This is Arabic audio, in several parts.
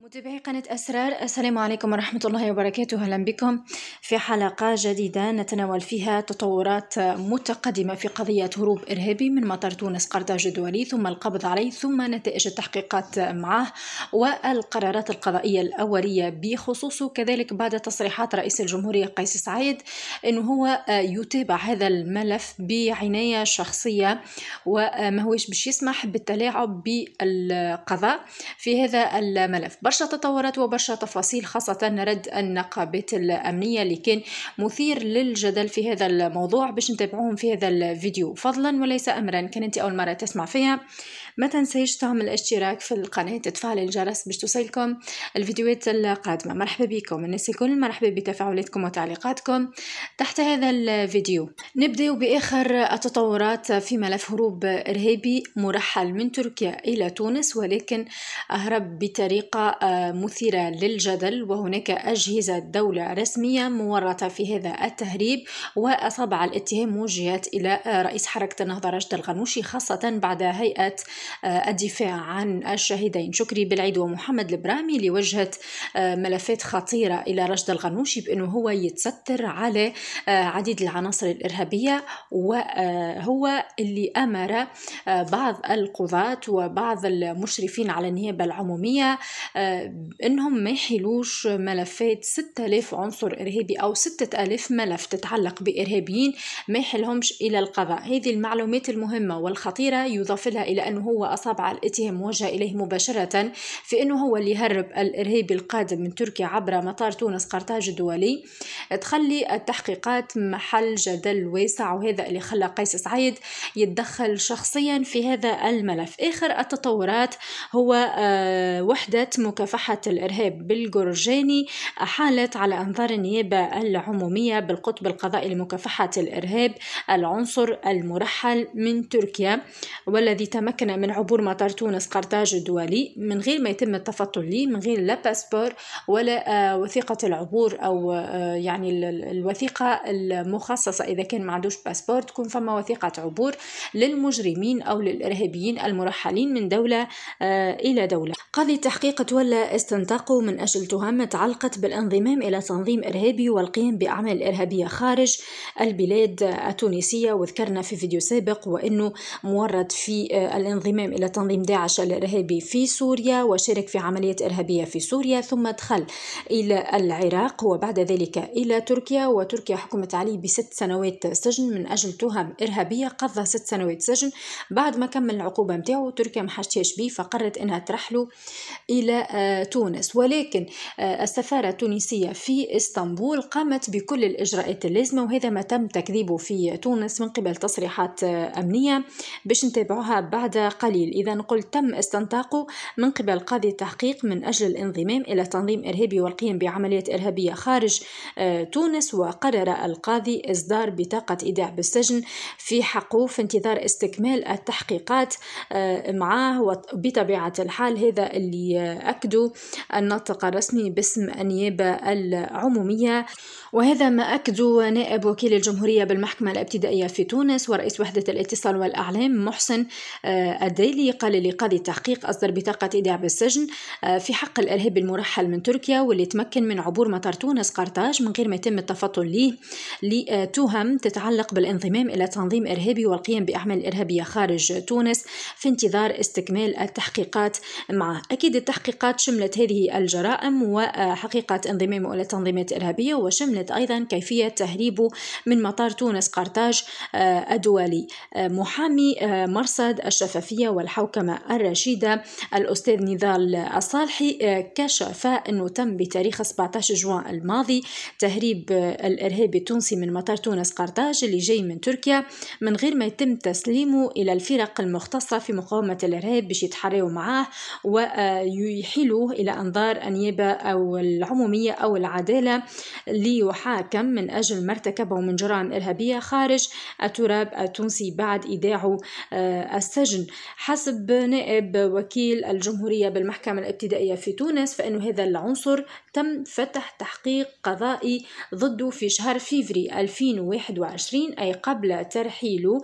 متابعي قناة أسرار السلام عليكم ورحمة الله وبركاته أهلا بكم في حلقة جديدة نتناول فيها تطورات متقدمة في قضية هروب إرهابي من مطار تونس قرطاج الدولي ثم القبض عليه ثم نتائج التحقيقات معه والقرارات القضائية الأولية بخصوصه كذلك بعد تصريحات رئيس الجمهورية قيس سعيد أنه هو يتابع هذا الملف بعناية شخصية وما هوش باش يسمح بالتلاعب بالقضاء في هذا الملف برشا تطورات وبرشا تفاصيل خاصة رد النقابة الأمنية اللي كان مثير للجدل في هذا الموضوع باش نتابعوهم في هذا الفيديو فضلا وليس أمرا كان أنت أول مرة تسمع فيها ما تنسيش تعمل الاشتراك في القناة تفعل الجرس باش توصلكم الفيديوهات القادمة مرحبا بكم الناس الكل مرحبا بتفاعلاتكم وتعليقاتكم تحت هذا الفيديو نبدأ بآخر التطورات في ملف هروب إرهابي مرحل من تركيا إلى تونس ولكن أهرب بطريقة مثيرة للجدل وهناك أجهزة دولة رسمية مورطة في هذا التهريب وأصابع الاتهام وجهت إلى رئيس حركة النهضة راشد الغنوشي خاصة بعد هيئة آه، الدفاع عن الشهيدين شكري بالعيد ومحمد البرامي لوجهة آه، ملفات خطيرة إلى راشد الغنوشي بأنه هو يتستر على آه، عديد العناصر الإرهابية وهو اللي أمر بعض القضاة وبعض المشرفين على النيابة العمومية بانهم ما يحيلوش ملفات 6000 عنصر ارهابي او 6000 ملف تتعلق بارهابيين ما يحلهمش الى القضاء هذه المعلومات المهمه والخطيره يضاف لها الى انه هو اصابع الاتهام موجهه اليه مباشره في انه هو اللي هرب الارهابي القادم من تركيا عبر مطار تونس قرطاج الدولي تخلي التحقيقات محل جدل واسع وهذا اللي خلى قيس سعيد يتدخل شخصيا في هذا الملف اخر التطورات هو آه، وحده مكافحة الإرهاب بالجورجاني أحالت على أنظار النيابة العمومية بالقطب القضائي لمكافحة الإرهاب العنصر المرحل من تركيا والذي تمكن من عبور مطار تونس قرطاج الدولي من غير ما يتم التفطن ليه من غير لا باسبور ولا آه، وثيقة العبور أو آه، يعني الوثيقة المخصصة إذا كان ما عندوش باسبور تكون فما وثيقة عبور للمجرمين أو للإرهابيين المرحلين من دولة آه، إلى دولة قاضي التحقيق تولى تولى استنطقوا من أجل تهمة تعلقت بالانضمام إلى تنظيم إرهابي والقيام بأعمال إرهابية خارج البلاد التونسية وذكرنا في فيديو سابق وأنه مورد في آه، الانضمام إلى تنظيم داعش الإرهابي في سوريا وشارك في عملية إرهابية في سوريا ثم دخل إلى العراق وبعد ذلك إلى تركيا وتركيا حكمت عليه بست سنوات سجن من أجل تهم إرهابية قضى ست سنوات سجن بعد ما كمل العقوبة متاعه تركيا ما بيه فقررت أنها ترحله إلى آه، تونس ولكن آه، السفارة التونسية في اسطنبول قامت بكل الإجراءات اللازمة وهذا ما تم تكذيبه في تونس من قبل تصريحات آه، أمنية باش نتابعها بعد قليل إذا قلت تم استنطاقه من قبل قاضي التحقيق من أجل الانضمام إلى تنظيم إرهابي والقيام بعمليات إرهابية خارج تونس وقرر القاضي إصدار بطاقة إيداع بالسجن في حقه في انتظار استكمال التحقيقات معه وبطبيعة الحال هذا اللي أكد أكدوا الناطق الرسمي باسم النيابة العمومية وهذا ما أكدوا نائب وكيل الجمهورية بالمحكمة الابتدائية في تونس ورئيس وحدة الاتصال والأعلام محسن آه، الديلي قال لقاضي التحقيق أصدر بطاقة إيداع بالسجن آه، في حق الإرهابي المرحل من تركيا واللي تمكن من عبور مطار تونس قرطاج من غير ما يتم التفطن ليه لتهم آه، تتعلق بالانضمام إلى تنظيم إرهابي والقيام بأعمال إرهابية خارج تونس في انتظار استكمال التحقيقات معه أكيد التحقيقات قد شملت هذه الجرائم وحقيقة انضمام إلى تنظيمات إرهابية وشملت أيضا كيفية تهريبه من مطار تونس قرطاج الدولي آه، آه، محامي آه، مرصد الشفافية والحوكمة الرشيدة الأستاذ نضال الصالحي كشف أنه تم بتاريخ 17 جوان الماضي تهريب الإرهابي التونسي من مطار تونس قرطاج اللي جاي من تركيا من غير ما يتم تسليمه إلى الفرق المختصة في مقاومة الإرهاب باش يتحريوا معاه ويحيي كيلوه إلى أنظار النيابة أو العمومية أو العدالة ليحاكم من أجل ما ارتكبه من جرائم إرهابية خارج التراب التونسي بعد إيداعه آه، السجن حسب نائب وكيل الجمهورية بالمحكمة الابتدائية في تونس فإن هذا العنصر تم فتح تحقيق قضائي ضده في شهر فيفري 2021 أي قبل ترحيله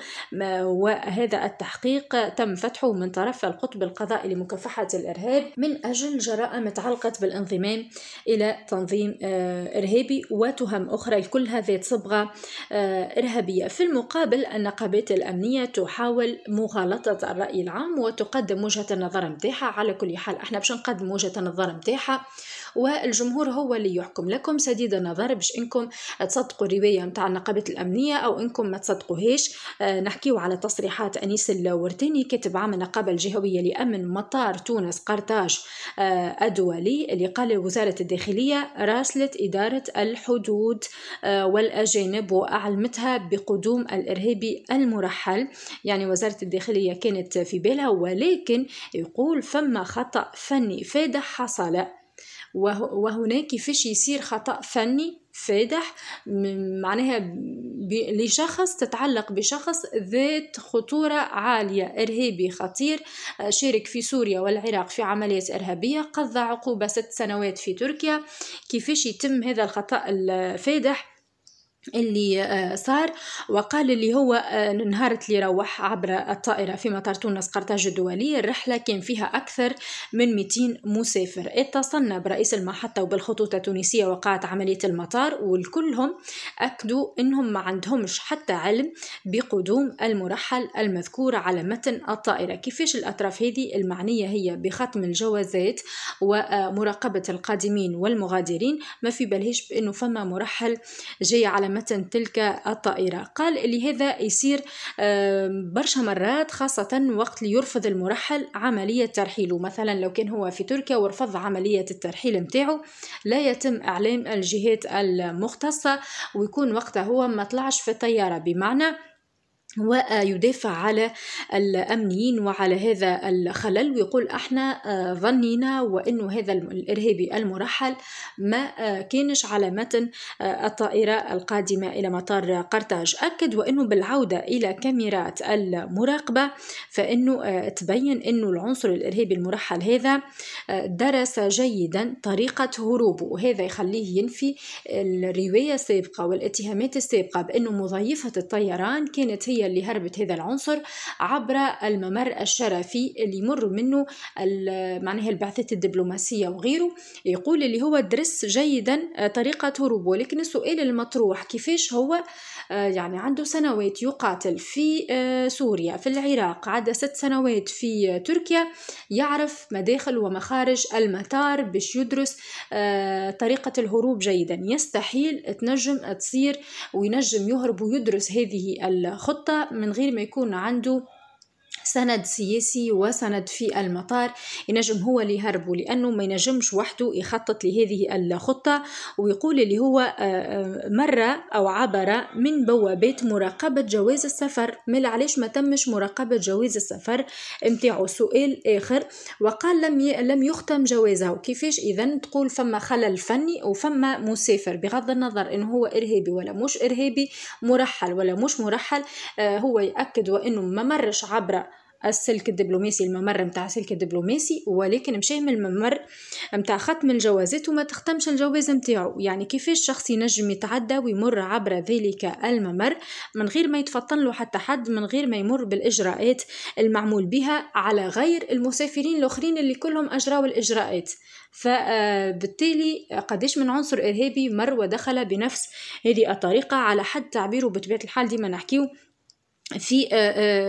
وهذا التحقيق تم فتحه من طرف القطب القضائي لمكافحة الإرهاب من أجل سجل جرائم تعلقت بالانضمام إلى تنظيم آه، إرهابي وتهم أخرى الكل ذات صبغة آه، إرهابية في المقابل النقابات الأمنية تحاول مغالطة الرأي العام وتقدم وجهة النظر نتاعها على كل حال احنا باش نقدم وجهة النظر نتاعها والجمهور هو اللي يحكم لكم سديد النظر باش انكم تصدقوا الروايه نتاع النقابات الامنيه او انكم ما تصدقوهاش آه، نحكيو على تصريحات انيس الورتاني كاتب عام النقابه الجهويه لامن مطار تونس قرطاج آه، الدولي اللي قال وزارة الداخلية راسلت إدارة الحدود آه، والأجانب وأعلمتها بقدوم الإرهابي المرحل يعني وزارة الداخلية كانت في بالها ولكن يقول فما خطأ فني فادح حصل وهناك فيش يصير خطأ فني فادح معناها لشخص تتعلق بشخص ذات خطورة عالية إرهابي خطير آه، شارك في سوريا والعراق في عمليات إرهابية قضى عقوبة ست سنوات في تركيا كيفاش يتم هذا الخطأ الفادح اللي آه، صار وقال اللي هو آه، نهار اللي روح عبر الطائرة في مطار تونس قرطاج الدولي الرحلة كان فيها أكثر من 200 مسافر اتصلنا برئيس المحطة وبالخطوط التونسية وقعت عملية المطار والكلهم أكدوا أنهم ما عندهمش حتى علم بقدوم المرحل المذكور على متن الطائرة كيفاش الأطراف هذه المعنية هي بختم الجوازات ومراقبة القادمين والمغادرين ما في بالهش بأنه فما مرحل جاي على قامت تلك الطائرة قال لهذا يصير برشا مرات خاصة وقت يرفض المرحل عملية ترحيله مثلا لو كان هو في تركيا ورفض عملية الترحيل متاعه لا يتم إعلام الجهات المختصة ويكون وقتها هو ما طلعش في الطيارة بمعنى ويدافع على الامنيين وعلى هذا الخلل ويقول احنا آه، ظنينا وانه هذا الارهابي المرحل ما آه، كانش على متن آه، الطائره القادمه الى مطار قرطاج اكد وانه بالعوده الى كاميرات المراقبه فانه تبين انه العنصر الارهابي المرحل هذا درس جيدا طريقه هروبه وهذا يخليه ينفي الروايه السابقه والاتهامات السابقه بانه مضيفه الطيران كانت هي اللي هربت هذا العنصر عبر الممر الشرفي اللي يمر منه معناها البعثات الدبلوماسية وغيره يقول اللي هو درس جيدا طريقة هروبه لكن السؤال المطروح كيفاش هو آه، يعني عنده سنوات يقاتل في آه، سوريا في العراق عدى ست سنوات في تركيا يعرف مداخل ومخارج المطار باش يدرس آه، طريقة الهروب جيدا يستحيل تنجم تصير وينجم يهرب ويدرس هذه الخطة من غير ما يكون عنده سند سياسي وسند في المطار ينجم هو اللي يهربوا لانه ما ينجمش وحده يخطط لهذه الخطه ويقول اللي هو آه، آه، مر او عبر من بوابات مراقبه جواز السفر مل علاش ما تمش مراقبه جواز السفر نتاعو سؤال اخر وقال لم لم يختم جوازه كيفاش اذا تقول فما خلل فني وفما مسافر بغض النظر انه هو ارهابي ولا مش ارهابي مرحل ولا مش مرحل آه، هو ياكد وانه ما مرش عبر السلك الدبلوماسي الممر نتاع السلك الدبلوماسي ولكن مشاه من الممر نتاع ختم الجوازات وما تختمش الجواز نتاعو يعني كيفاش شخص ينجم يتعدى ويمر عبر ذلك الممر من غير ما يتفطن له حتى حد من غير ما يمر بالاجراءات المعمول بها على غير المسافرين الاخرين اللي كلهم اجراوا الاجراءات فبالتالي آه، قداش من عنصر ارهابي مر ودخل بنفس هذه الطريقه على حد تعبيره بطبيعه الحال ديما نحكيو في آه،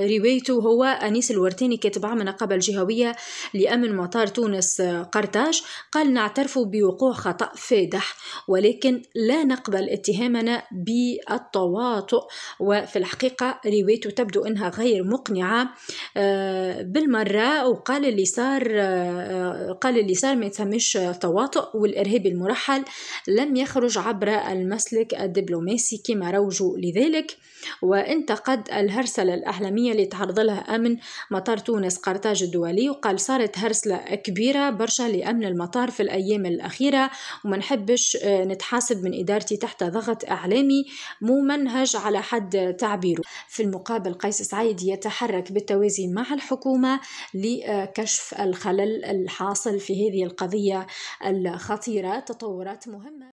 آه، روايته هو أنيس الورتيني كاتب عام النقابة الجهوية لأمن مطار تونس آه، قرطاج قال نعترف بوقوع خطأ فادح ولكن لا نقبل اتهامنا بالتواطؤ وفي الحقيقة روايته تبدو أنها غير مقنعة بالمرة وقال اللي صار قال اللي صار ما يتسميش تواطؤ والإرهاب المرحل لم يخرج عبر المسلك الدبلوماسي كما روجوا لذلك وانتقد الهدف الهرسلة الأحلامية اللي تعرض لها أمن مطار تونس قرطاج الدولي وقال صارت هرسلة كبيرة برشا لأمن المطار في الأيام الأخيرة وما نحبش آه، نتحاسب من إدارتي تحت ضغط إعلامي ممنهج على حد تعبيره في المقابل قيس سعيد يتحرك بالتوازي مع الحكومة لكشف الخلل الحاصل في هذه القضية الخطيرة تطورات مهمة